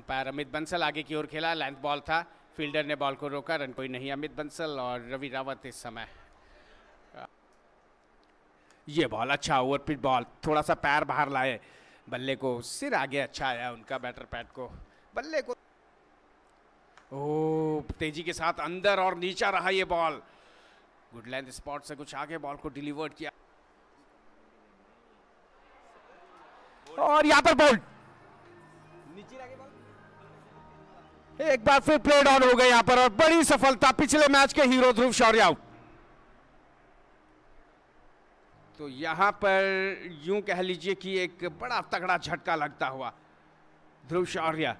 umpire Amit Bansal आगे की ओर खेला लेंथ बॉल था फील्डर ने बॉल को रोका रन कोई नहीं अमित बंसल और रवि रावत इस समय ये बॉल अच्छा ओवर पिच बॉल थोड़ा सा पैर बाहर लाए बल्ले को सिर आगे अच्छा आया उनका बैटर पैड को बल्ले को ओ तेजी के साथ अंदर और नीचा रहा ये बॉल गुड लेंथ स्पॉट से कुछ आगे बॉल को डिलीवर्ड किया और यहां पर बोल्ट एक बार फिर प्लेड ऑन हो गए यहां पर और बड़ी सफलता पिछले मैच के हीरो ध्रुव शौर्य तो यहां पर यूं कह लीजिए कि एक बड़ा तगड़ा झटका लगता हुआ ध्रुव शौर्य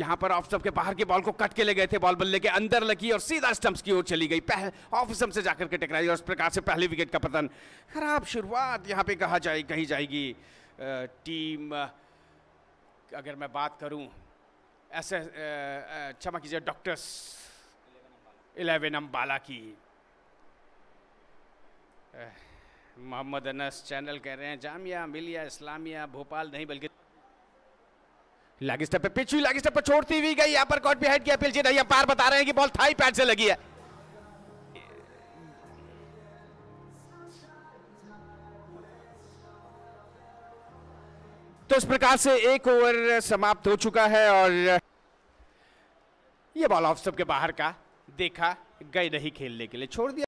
यहां पर ऑफ स्टम्प के बाहर की बॉल को कट के ले गए थे बॉल बल्ले के अंदर लगी और सीधा स्टंप्स की ओर चली गई पहले ऑफ स्टम्प से जाकर के टकराई और इस प्रकार से पहले विकेट का पतन खराब शुरुआत यहां पे कहा जाए कही जाएगी टीम अगर मैं बात करूं ऐसे क्षमा कीजिए डॉक्टर्स इलेवन अम्बाला की मोहम्मद अनस चैनल कह रहे हैं जामिया मिलिया इस्लामिया भोपाल नहीं बल्कि लागिस्टर पे पिछली लागिस्टर पर छोड़ती हुई गई यहाँ पर कॉट भी हेड की अपील जी नहीं पार बता रहे हैं कि बॉल थाई पैड से लगी है तो इस प्रकार से एक ओवर समाप्त हो चुका है और ये बॉल ऑफ सबके बाहर का देखा गए नहीं खेलने के लिए छोड़ दिया